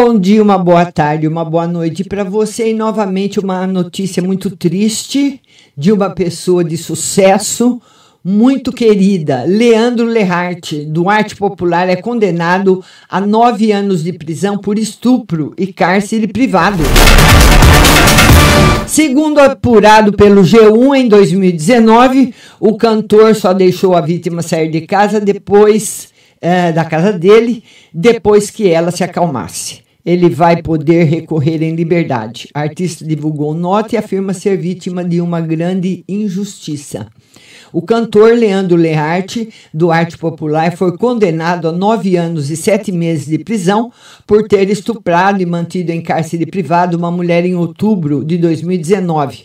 bom dia, uma boa tarde, uma boa noite para você e novamente uma notícia muito triste de uma pessoa de sucesso muito querida, Leandro Lehart, do Arte Popular, é condenado a nove anos de prisão por estupro e cárcere privado. Segundo apurado pelo G1 em 2019, o cantor só deixou a vítima sair de casa depois é, da casa dele depois que ela se acalmasse. Ele vai poder recorrer em liberdade. A artista divulgou nota e afirma ser vítima de uma grande injustiça. O cantor Leandro Learte, do Arte Popular, foi condenado a nove anos e sete meses de prisão por ter estuprado e mantido em cárcere privado uma mulher em outubro de 2019.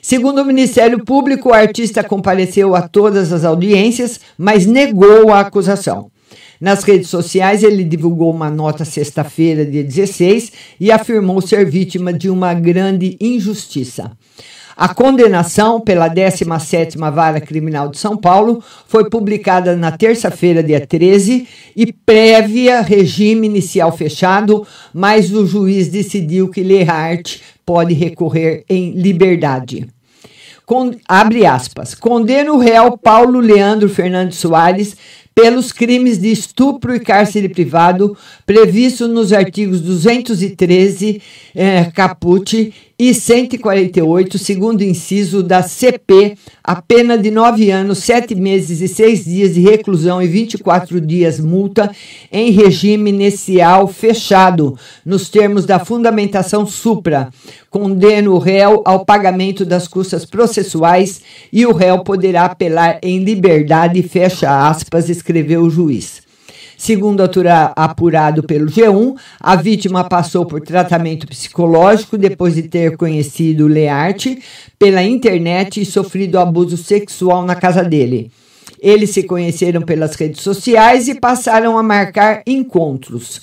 Segundo o Ministério Público, o artista compareceu a todas as audiências, mas negou a acusação. Nas redes sociais, ele divulgou uma nota sexta-feira, dia 16, e afirmou ser vítima de uma grande injustiça. A condenação pela 17ª Vara Criminal de São Paulo foi publicada na terça-feira, dia 13, e prévia regime inicial fechado, mas o juiz decidiu que Lehart pode recorrer em liberdade. Con, abre aspas. Condena o réu Paulo Leandro Fernandes Soares pelos crimes de estupro e cárcere privado previsto nos artigos 213 eh, caput e 148, segundo inciso da CP, a pena de nove anos, sete meses e seis dias de reclusão e 24 dias multa em regime inicial fechado, nos termos da fundamentação supra. Condena o réu ao pagamento das custas processuais e o réu poderá apelar em liberdade, fecha aspas, escreveu o juiz. Segundo apurado pelo G1, a vítima passou por tratamento psicológico depois de ter conhecido Learte pela internet e sofrido abuso sexual na casa dele. Eles se conheceram pelas redes sociais e passaram a marcar encontros.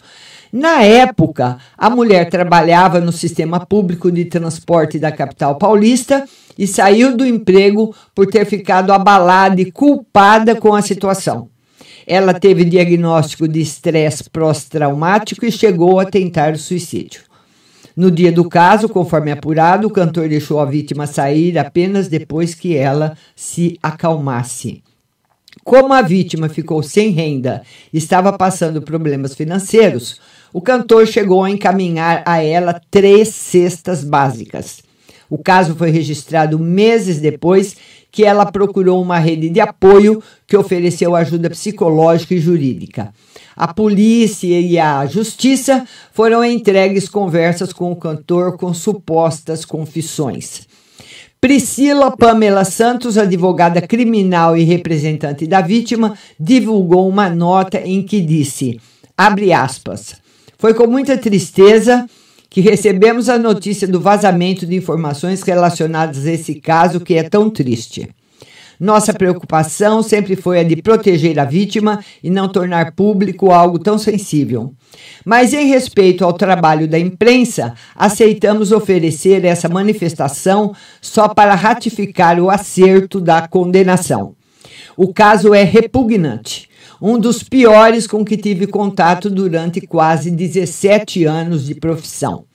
Na época, a mulher trabalhava no sistema público de transporte da capital paulista e saiu do emprego por ter ficado abalada e culpada com a situação. Ela teve diagnóstico de estresse pós-traumático e chegou a tentar o suicídio. No dia do caso, conforme apurado, o cantor deixou a vítima sair apenas depois que ela se acalmasse. Como a vítima ficou sem renda e estava passando problemas financeiros, o cantor chegou a encaminhar a ela três cestas básicas. O caso foi registrado meses depois que ela procurou uma rede de apoio que ofereceu ajuda psicológica e jurídica. A polícia e a justiça foram entregues conversas com o cantor com supostas confissões. Priscila Pamela Santos, advogada criminal e representante da vítima, divulgou uma nota em que disse: abre aspas. Foi com muita tristeza que recebemos a notícia do vazamento de informações relacionadas a esse caso que é tão triste. Nossa preocupação sempre foi a de proteger a vítima e não tornar público algo tão sensível. Mas, em respeito ao trabalho da imprensa, aceitamos oferecer essa manifestação só para ratificar o acerto da condenação. O caso é repugnante um dos piores com que tive contato durante quase 17 anos de profissão.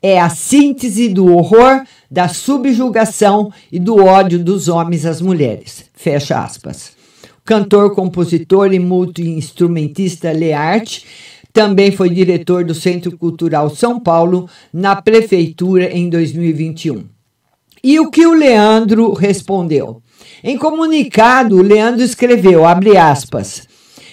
É a síntese do horror, da subjugação e do ódio dos homens às mulheres. Fecha aspas. O cantor, compositor e multi-instrumentista Learte também foi diretor do Centro Cultural São Paulo na prefeitura em 2021. E o que o Leandro respondeu? Em comunicado, o Leandro escreveu, abre aspas,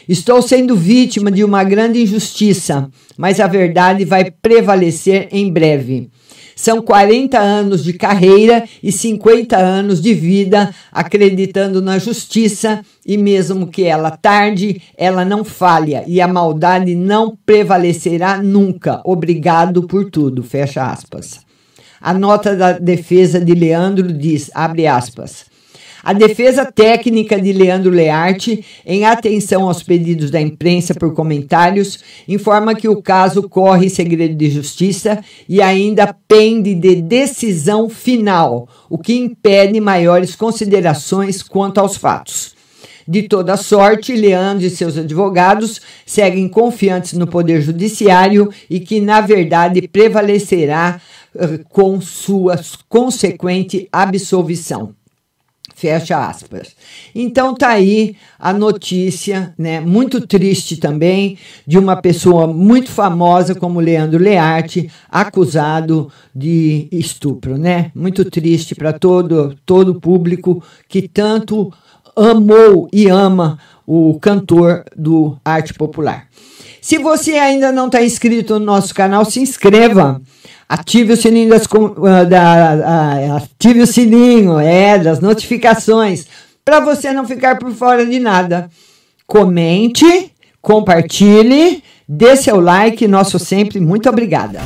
Estou sendo vítima de uma grande injustiça, mas a verdade vai prevalecer em breve. São 40 anos de carreira e 50 anos de vida acreditando na justiça, e mesmo que ela tarde, ela não falha e a maldade não prevalecerá nunca. Obrigado por tudo. Fecha aspas. A nota da defesa de Leandro diz, abre aspas, a defesa técnica de Leandro Learte, em atenção aos pedidos da imprensa por comentários, informa que o caso corre segredo de justiça e ainda pende de decisão final, o que impede maiores considerações quanto aos fatos. De toda sorte, Leandro e seus advogados seguem confiantes no Poder Judiciário e que, na verdade, prevalecerá eh, com sua consequente absolvição. Fecha aspas. Então tá aí a notícia, né, muito triste também, de uma pessoa muito famosa como Leandro Learte, acusado de estupro, né? Muito triste para todo todo o público que tanto amou e ama o cantor do arte popular. Se você ainda não está inscrito no nosso canal, se inscreva. Ative o sininho das. Ah, da, da, ah, ah, ative o sininho, é, das notificações, para você não ficar por fora de nada. Comente, compartilhe, dê seu like, nosso sempre. Muito obrigada.